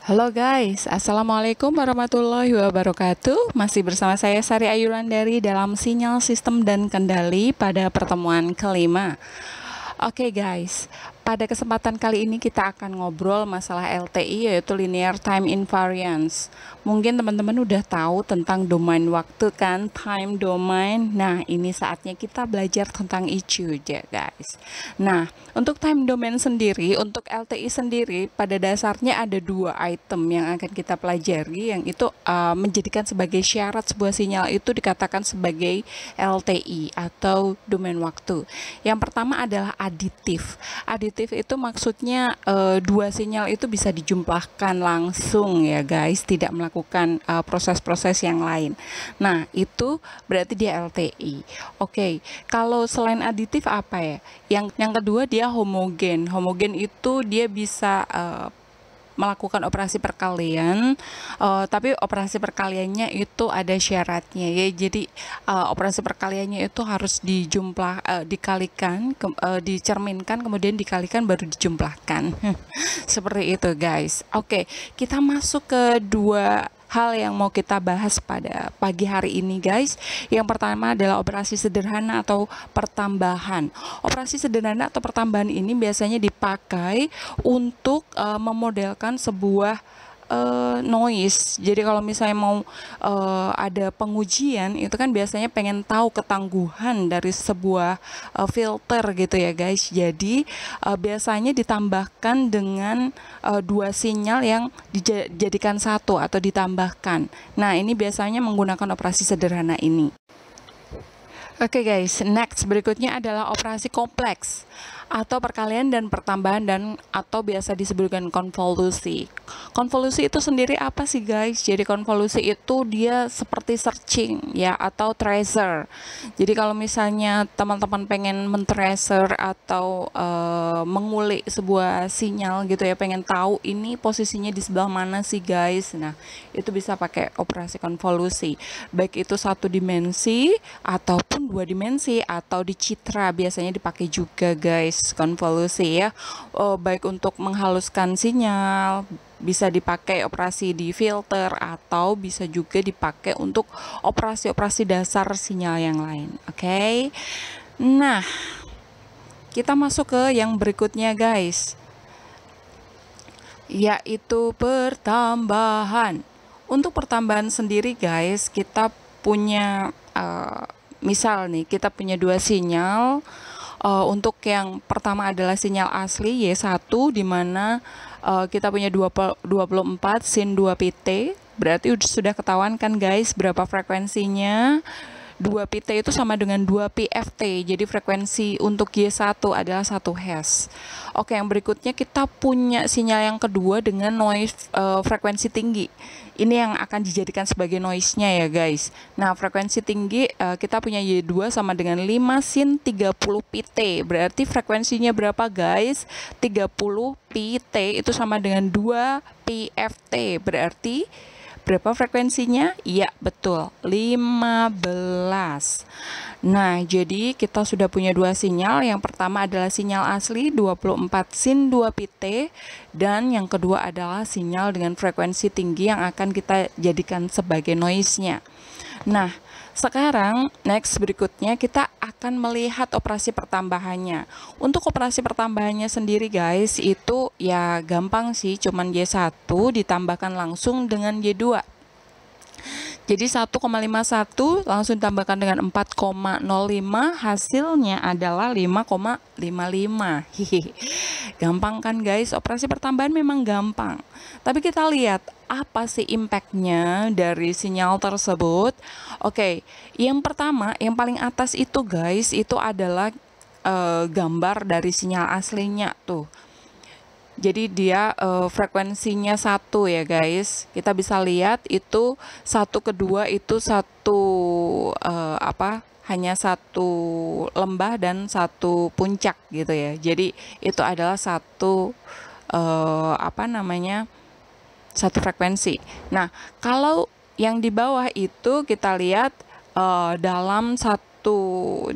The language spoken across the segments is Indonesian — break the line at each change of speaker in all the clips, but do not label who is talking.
Halo guys, Assalamualaikum warahmatullahi wabarakatuh Masih bersama saya Sari Ayuran dari dalam Sinyal Sistem dan Kendali pada pertemuan kelima Oke okay guys, pada kesempatan kali ini kita akan ngobrol masalah LTI yaitu linear time invariance. Mungkin teman-teman udah tahu tentang domain waktu kan, time domain. Nah, ini saatnya kita belajar tentang itu, ya guys. Nah, untuk time domain sendiri, untuk LTI sendiri pada dasarnya ada dua item yang akan kita pelajari yang itu uh, menjadikan sebagai syarat sebuah sinyal itu dikatakan sebagai LTI atau domain waktu. Yang pertama adalah aditif. Aditif positif itu maksudnya e, dua sinyal itu bisa dijumlahkan langsung ya guys, tidak melakukan eh, proses-proses yang lain. Nah, itu berarti dia LTI. Oke, okay. kalau selain aditif apa ya? Yang yang kedua dia homogen. Homogen itu dia bisa e, melakukan operasi perkalian, uh, tapi operasi perkaliannya itu ada syaratnya ya. Jadi uh, operasi perkaliannya itu harus dijumlah uh, dikalikan, ke, uh, dicerminkan, kemudian dikalikan baru dijumlahkan. Seperti itu guys. Oke, okay, kita masuk ke dua hal yang mau kita bahas pada pagi hari ini guys. Yang pertama adalah operasi sederhana atau pertambahan. Operasi sederhana atau pertambahan ini biasanya dipakai untuk uh, memodelkan sebuah uh, noise. Jadi kalau misalnya mau uh, ada pengujian itu kan biasanya pengen tahu ketangguhan dari sebuah uh, filter gitu ya guys. Jadi uh, biasanya ditambahkan dengan uh, dua sinyal yang dijadikan satu atau ditambahkan. Nah ini biasanya menggunakan operasi sederhana ini. Oke okay guys, next berikutnya adalah operasi kompleks atau perkalian dan pertambahan dan atau biasa disebutkan konvolusi. Konvolusi itu sendiri apa sih guys? Jadi konvolusi itu dia seperti searching ya atau tracer. Jadi kalau misalnya teman-teman pengen mentracer atau uh, mengulik sebuah sinyal gitu ya, pengen tahu ini posisinya di sebelah mana sih guys. Nah, itu bisa pakai operasi konvolusi. Baik itu satu dimensi ataupun dua dimensi atau di citra biasanya dipakai juga guys konvolusi ya oh, baik untuk menghaluskan sinyal bisa dipakai operasi di filter atau bisa juga dipakai untuk operasi-operasi dasar sinyal yang lain oke okay? nah kita masuk ke yang berikutnya guys yaitu pertambahan untuk pertambahan sendiri guys kita punya uh, misal nih kita punya dua sinyal Uh, untuk yang pertama adalah sinyal asli Y1 di mana uh, kita punya puluh 24 sin 2 PT berarti sudah ketahuan kan guys berapa frekuensinya 2 PT itu sama dengan 2 PFT. Jadi frekuensi untuk Y1 adalah 1 Hz. Oke, yang berikutnya kita punya sinyal yang kedua dengan noise uh, frekuensi tinggi. Ini yang akan dijadikan sebagai noise-nya ya, guys. Nah, frekuensi tinggi uh, kita punya Y2 sama dengan 5 sin 30 PT. Berarti frekuensinya berapa, guys? 30 PT itu sama dengan 2 PFT. Berarti Berapa frekuensinya? Ya betul. 15. Nah, jadi kita sudah punya dua sinyal. Yang pertama adalah sinyal asli 24 sin 2 pt dan yang kedua adalah sinyal dengan frekuensi tinggi yang akan kita jadikan sebagai noise-nya. Nah, sekarang, next berikutnya kita akan melihat operasi pertambahannya. Untuk operasi pertambahannya sendiri guys, itu ya gampang sih, cuman Y1 ditambahkan langsung dengan Y2. Jadi 1,51 langsung ditambahkan dengan 4,05 hasilnya adalah 5,55. hehehe Gampang kan guys? Operasi pertambahan memang gampang. Tapi kita lihat apa sih impactnya dari sinyal tersebut? Oke, yang pertama, yang paling atas itu guys, itu adalah uh, gambar dari sinyal aslinya tuh jadi dia uh, frekuensinya satu ya guys. Kita bisa lihat itu satu kedua itu satu uh, apa? hanya satu lembah dan satu puncak gitu ya. Jadi itu adalah satu uh, apa namanya? satu frekuensi. Nah, kalau yang di bawah itu kita lihat uh, dalam satu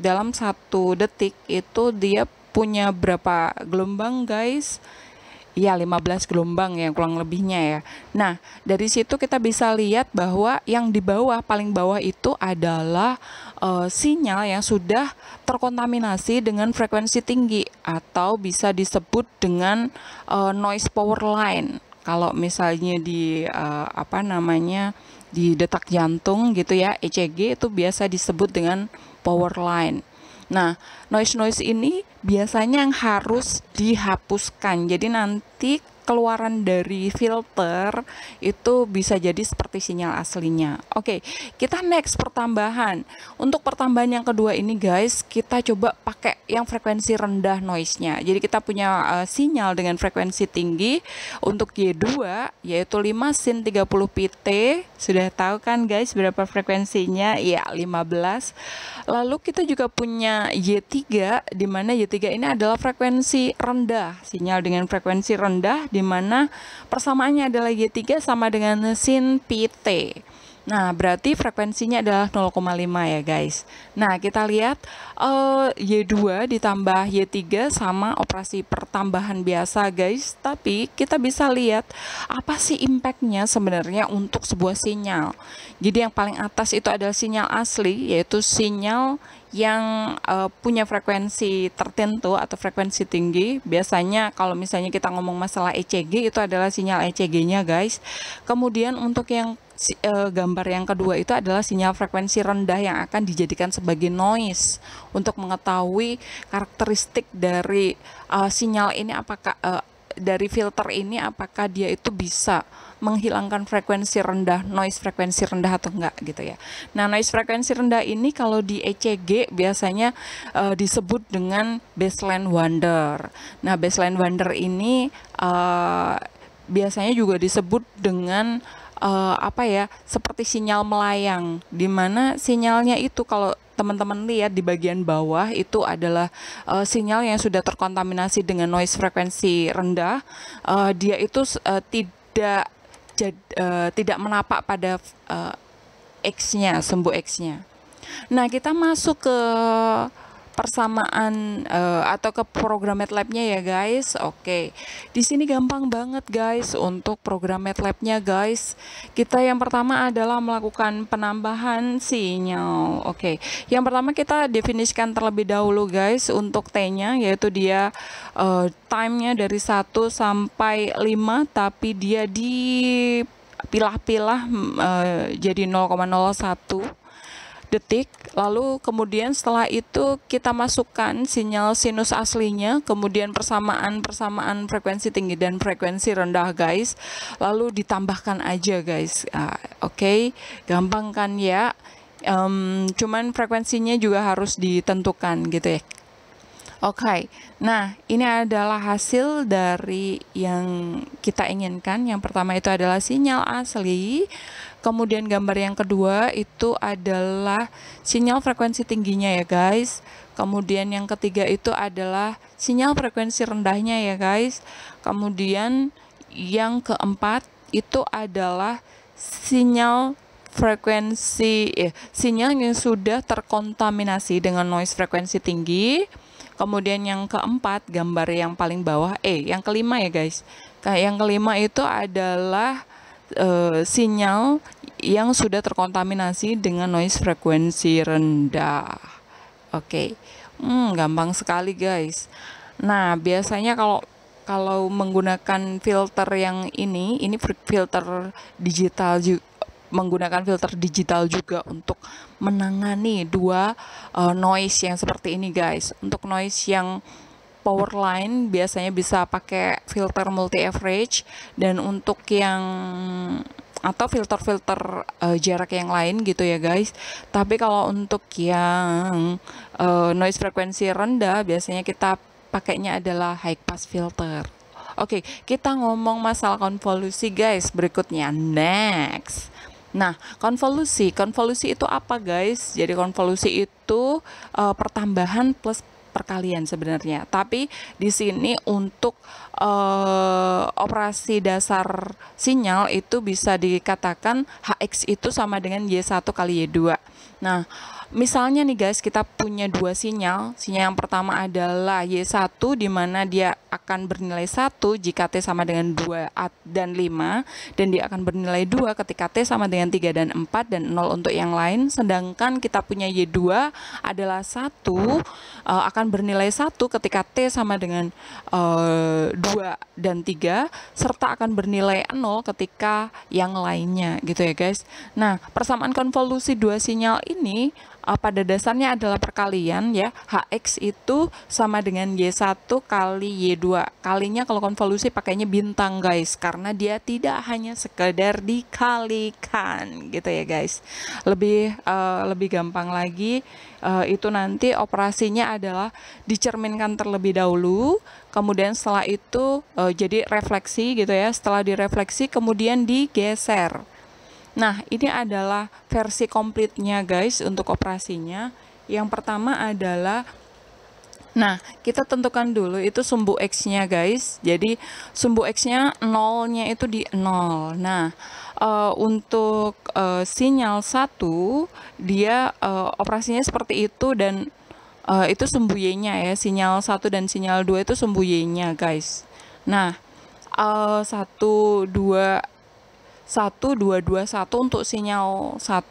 dalam satu detik itu dia punya berapa gelombang guys? Iya, 15 gelombang yang kurang lebihnya ya. Nah, dari situ kita bisa lihat bahwa yang di bawah paling bawah itu adalah uh, sinyal yang sudah terkontaminasi dengan frekuensi tinggi atau bisa disebut dengan uh, noise power line. Kalau misalnya di uh, apa namanya di detak jantung gitu ya, ECG itu biasa disebut dengan power line. Nah, noise noise ini biasanya yang harus dihapuskan. Jadi nanti keluaran dari filter itu bisa jadi seperti sinyal aslinya. Oke, kita next pertambahan. Untuk pertambahan yang kedua ini guys, kita coba pakai yang frekuensi rendah noise-nya. Jadi kita punya uh, sinyal dengan frekuensi tinggi untuk Y2 yaitu 5 sin 30 PT sudah tahu kan guys berapa frekuensinya? Ya 15. Lalu kita juga punya Y3 di mana Y3 ini adalah frekuensi rendah, sinyal dengan frekuensi rendah di mana persamaannya adalah Y3 sama dengan sin PT. Nah, berarti frekuensinya adalah 0,5 ya guys. Nah, kita lihat uh, eh, Y2 ditambah Y3 sama operasi pertambahan biasa guys. Tapi kita bisa lihat apa sih impactnya sebenarnya untuk sebuah sinyal. Jadi yang paling atas itu adalah sinyal asli, yaitu sinyal yang uh, punya frekuensi tertentu atau frekuensi tinggi. Biasanya kalau misalnya kita ngomong masalah ECG itu adalah sinyal ECG-nya guys. Kemudian untuk yang Eh, gambar yang kedua itu adalah sinyal frekuensi rendah yang akan dijadikan sebagai noise untuk mengetahui karakteristik dari uh, sinyal ini apakah uh, dari filter ini apakah dia itu bisa menghilangkan frekuensi rendah, noise frekuensi rendah atau enggak gitu ya. Nah, noise frekuensi rendah ini kalau di ECG biasanya uh, disebut dengan baseline wonder. Nah, baseline wonder ini uh, biasanya juga disebut dengan uh, apa ya seperti sinyal melayang di mana sinyalnya itu kalau teman-teman lihat di bagian bawah itu adalah uh, sinyal yang sudah terkontaminasi dengan noise frekuensi rendah uh, dia itu uh, tidak jad, uh, tidak menapak pada uh, X-nya sembuh X-nya nah kita masuk ke persamaan uh, eh, atau ke program MATLAB-nya ya guys. Oke. Okay. Di sini gampang banget guys untuk program MATLAB-nya guys. Kita yang pertama adalah melakukan penambahan sinyal. Oke. Okay. Yang pertama kita definisikan terlebih dahulu guys untuk T-nya yaitu dia uh, time-nya dari 1 sampai 5 tapi dia di pilah-pilah uh, eh, jadi 0,01 detik lalu kemudian setelah itu kita masukkan sinyal sinus aslinya kemudian persamaan persamaan frekuensi tinggi dan frekuensi rendah guys lalu ditambahkan aja guys uh, oke okay? gampang kan ya um, cuman frekuensinya juga harus ditentukan gitu ya Oke, okay. nah ini adalah hasil dari yang kita inginkan. Yang pertama itu adalah sinyal asli, kemudian gambar yang kedua itu adalah sinyal frekuensi tingginya ya guys. Kemudian yang ketiga itu adalah sinyal frekuensi rendahnya ya guys. Kemudian yang keempat itu adalah sinyal frekuensi eh, sinyal yang sudah terkontaminasi dengan noise frekuensi tinggi. Kemudian yang keempat, gambar yang paling bawah E. Yang kelima ya guys. Yang kelima itu adalah e, sinyal yang sudah terkontaminasi dengan noise frekuensi rendah. Oke, okay. hmm, gampang sekali guys. Nah, biasanya kalau kalau menggunakan filter yang ini, ini filter digital juga menggunakan filter digital juga untuk menangani dua uh, noise yang seperti ini guys. Untuk noise yang power line biasanya bisa pakai filter multi average dan untuk yang atau filter-filter uh, jarak yang lain gitu ya guys. Tapi kalau untuk yang uh, noise frekuensi rendah biasanya kita pakainya adalah high pass filter. Oke, okay, kita ngomong masalah konvolusi guys berikutnya next. Nah, konvolusi, konvolusi itu apa guys? Jadi konvolusi itu uh, pertambahan plus perkalian sebenarnya. Tapi di sini untuk uh, operasi dasar sinyal itu bisa dikatakan HX itu sama dengan Y1 kali Y2. Nah, Misalnya nih guys, kita punya dua sinyal. Sinyal yang pertama adalah Y1 di mana dia akan bernilai 1 jika T sama dengan 2 dan 5 dan dia akan bernilai 2 ketika T sama dengan 3 dan 4 dan 0 untuk yang lain. Sedangkan kita punya Y2 adalah 1 eh, akan bernilai 1 ketika T sama dengan 2 eh, dan 3 serta akan bernilai 0 ketika yang lainnya gitu ya guys. Nah, persamaan konvolusi dua sinyal ini uh, pada dasarnya adalah perkalian ya. HX itu sama dengan Y1 kali Y2. Kalinya kalau konvolusi pakainya bintang guys karena dia tidak hanya sekedar dikalikan gitu ya guys. Lebih uh, lebih gampang lagi uh, itu nanti operasinya adalah dicerminkan terlebih dahulu, kemudian setelah itu uh, jadi refleksi gitu ya. Setelah direfleksi kemudian digeser Nah, ini adalah versi komplitnya guys untuk operasinya. Yang pertama adalah Nah, kita tentukan dulu itu sumbu X-nya guys. Jadi, sumbu X-nya nolnya itu di 0. Nah, uh, untuk uh, sinyal 1, dia uh, operasinya seperti itu dan uh, itu sumbu Y-nya ya. Sinyal 1 dan sinyal 2 itu sumbu Y-nya guys. Nah, uh, dua 2, 1221 untuk sinyal 1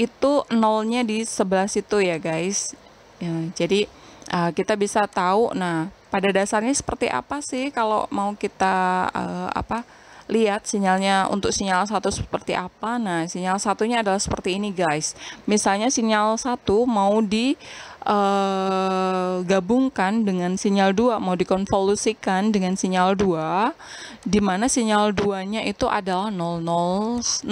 itu nolnya di sebelah situ ya guys ya, jadi uh, kita bisa tahu nah pada dasarnya seperti apa sih kalau mau kita uh, apa lihat sinyalnya untuk sinyal satu seperti apa nah sinyal satunya adalah seperti ini guys misalnya sinyal satu mau di uh, gabungkan dengan sinyal 2, mau dikonvolusikan dengan sinyal 2, di mana sinyal 2-nya itu adalah 00011.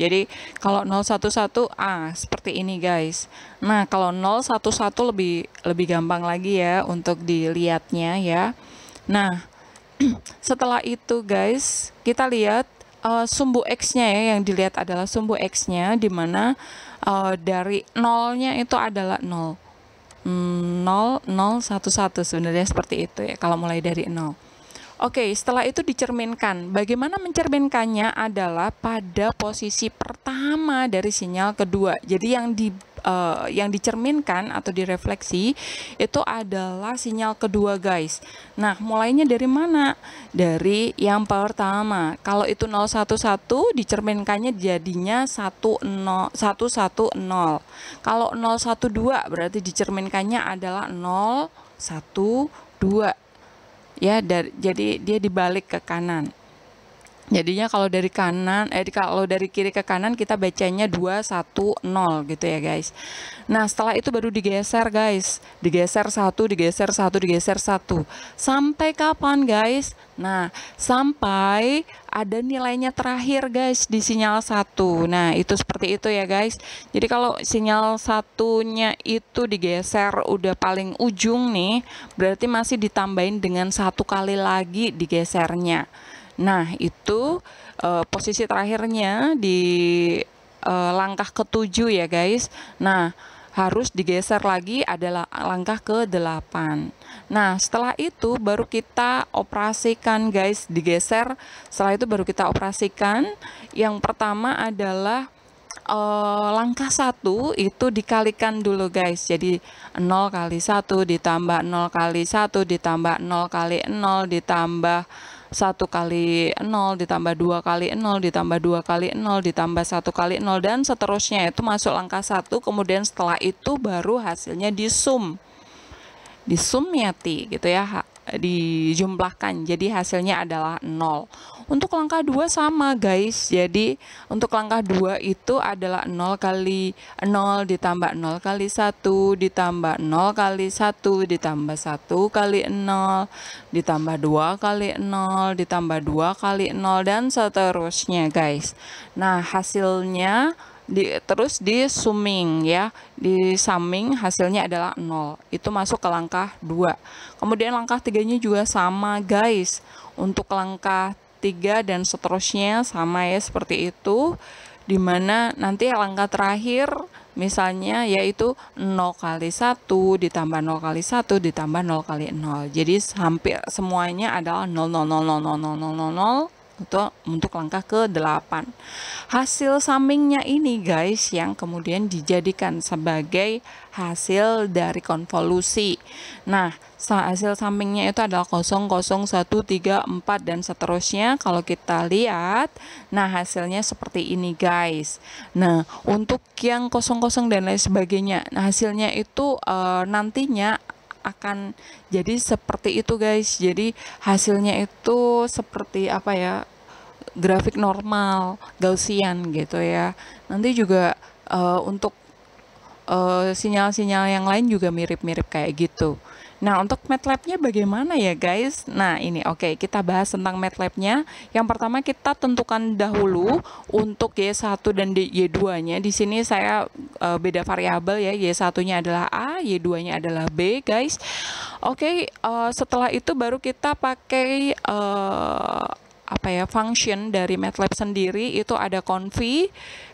Jadi kalau 011 ah seperti ini guys. Nah, kalau 011 lebih lebih gampang lagi ya untuk dilihatnya ya. Nah, setelah itu guys, kita lihat uh, sumbu X-nya ya yang dilihat adalah sumbu X-nya di mana uh, dari nolnya itu adalah nol. Hmm, nol, nol, satu, satu sebenarnya seperti itu ya kalau mulai dari nol. Oke, setelah itu dicerminkan. Bagaimana mencerminkannya adalah pada posisi pertama dari sinyal kedua. Jadi yang di uh, yang dicerminkan atau direfleksi itu adalah sinyal kedua guys. Nah, mulainya dari mana? Dari yang pertama. Kalau itu 011 dicerminkannya jadinya nol. Kalau 012 berarti dicerminkannya adalah 012. Ya, dari, jadi dia dibalik ke kanan. Jadinya kalau dari kanan, eh kalau dari kiri ke kanan kita bacanya 2, 1, 0 gitu ya guys. Nah setelah itu baru digeser guys. Digeser satu, digeser satu, digeser satu. Sampai kapan guys? Nah sampai ada nilainya terakhir guys di sinyal satu. Nah itu seperti itu ya guys. Jadi kalau sinyal satunya itu digeser udah paling ujung nih. Berarti masih ditambahin dengan satu kali lagi digesernya. Nah, itu uh, posisi terakhirnya di uh, langkah ketujuh ya guys. Nah, harus digeser lagi adalah langkah ke-8. Nah, setelah itu baru kita operasikan guys, digeser. Setelah itu baru kita operasikan. Yang pertama adalah uh, langkah satu itu dikalikan dulu guys. Jadi 0 kali satu ditambah 0 kali satu ditambah 0 kali 0 ditambah 1 kali 0 ditambah 2 kali 0 ditambah 2 kali 0 ditambah 1 kali 0 dan seterusnya itu masuk langkah 1 kemudian setelah itu baru hasilnya di sum disum disum yati gitu ya dijumlahkan jadi hasilnya adalah 0 untuk langkah 2 sama guys. Jadi untuk langkah 2 itu adalah 0 kali 0 ditambah 0 kali 1 ditambah 0 kali 1 ditambah 1 kali 0 ditambah 2 kali 0 ditambah 2 kali 0 dan seterusnya guys. Nah, hasilnya di, terus di summing ya di summing hasilnya adalah 0 itu masuk ke langkah 2 kemudian langkah 3 nya juga sama guys untuk langkah 3 dan seterusnya sama ya seperti itu dimana nanti langkah terakhir misalnya yaitu 0 kali 1 ditambah 0 kali 1 ditambah 0 kali 0 jadi hampir semuanya adalah 0 0 0 0 0 0 0 0 untuk, untuk langkah ke-8. Hasil sampingnya ini guys yang kemudian dijadikan sebagai hasil dari konvolusi. Nah, hasil sampingnya itu adalah 00134 dan seterusnya. Kalau kita lihat, nah hasilnya seperti ini guys. Nah, untuk yang 00 dan lain sebagainya, nah hasilnya itu e, nantinya akan jadi seperti itu guys jadi hasilnya itu seperti apa ya grafik normal Gaussian gitu ya nanti juga uh, untuk eh, sinyal-sinyal uh, sinyal -sinyal yang lain juga mirip-mirip kayak gitu Nah, untuk MATLAB-nya bagaimana ya guys? Nah, ini oke, okay, kita bahas tentang MATLAB-nya. Yang pertama kita tentukan dahulu untuk Y1 dan Y2-nya. Di sini saya e, beda variabel ya, Y1-nya adalah A, Y2-nya adalah B, guys. Oke, okay, eh, setelah itu baru kita pakai uh, apa ya function dari MATLAB sendiri itu ada confi.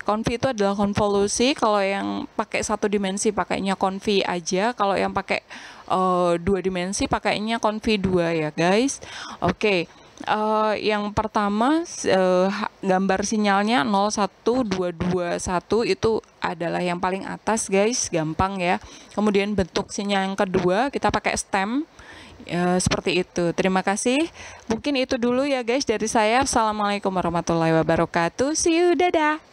Confi itu adalah konvolusi. Kalau yang pakai satu dimensi pakainya confi aja. Kalau yang pakai uh, dua dimensi pakainya confi dua ya guys. Oke. Okay. Uh, eh, yang pertama uh, gambar sinyalnya 01221 itu adalah yang paling atas guys gampang ya kemudian bentuk sinyal yang kedua kita pakai stem e, seperti itu. Terima kasih. Mungkin itu dulu ya guys dari saya. Assalamualaikum warahmatullahi wabarakatuh. See you. Dadah.